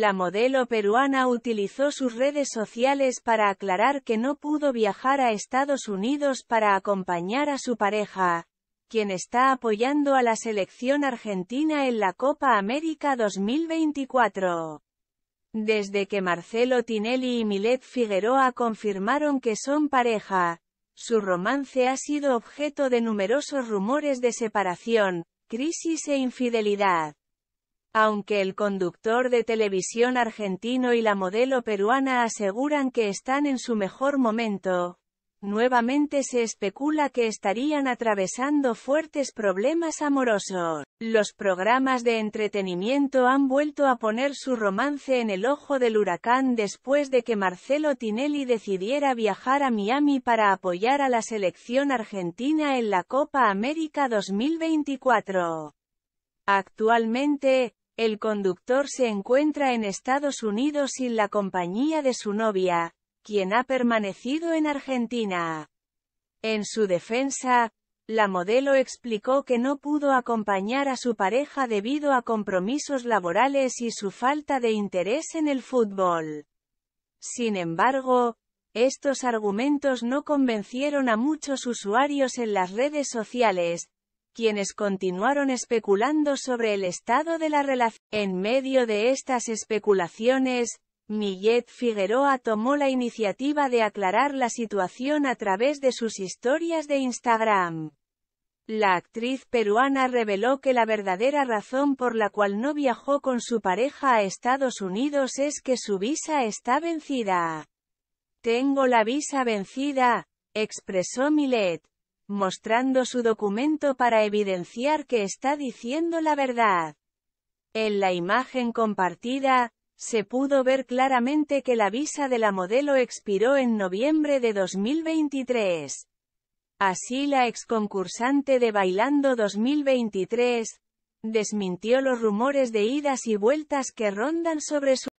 La modelo peruana utilizó sus redes sociales para aclarar que no pudo viajar a Estados Unidos para acompañar a su pareja, quien está apoyando a la selección argentina en la Copa América 2024. Desde que Marcelo Tinelli y Milet Figueroa confirmaron que son pareja, su romance ha sido objeto de numerosos rumores de separación, crisis e infidelidad aunque el conductor de televisión argentino y la modelo peruana aseguran que están en su mejor momento, nuevamente se especula que estarían atravesando fuertes problemas amorosos. Los programas de entretenimiento han vuelto a poner su romance en el ojo del huracán después de que Marcelo Tinelli decidiera viajar a Miami para apoyar a la selección argentina en la Copa América 2024. Actualmente, el conductor se encuentra en Estados Unidos sin la compañía de su novia, quien ha permanecido en Argentina. En su defensa, la modelo explicó que no pudo acompañar a su pareja debido a compromisos laborales y su falta de interés en el fútbol. Sin embargo, estos argumentos no convencieron a muchos usuarios en las redes sociales, quienes continuaron especulando sobre el estado de la relación. En medio de estas especulaciones, Millet Figueroa tomó la iniciativa de aclarar la situación a través de sus historias de Instagram. La actriz peruana reveló que la verdadera razón por la cual no viajó con su pareja a Estados Unidos es que su visa está vencida. Tengo la visa vencida, expresó Millet mostrando su documento para evidenciar que está diciendo la verdad. En la imagen compartida, se pudo ver claramente que la visa de la modelo expiró en noviembre de 2023. Así la ex concursante de Bailando 2023, desmintió los rumores de idas y vueltas que rondan sobre su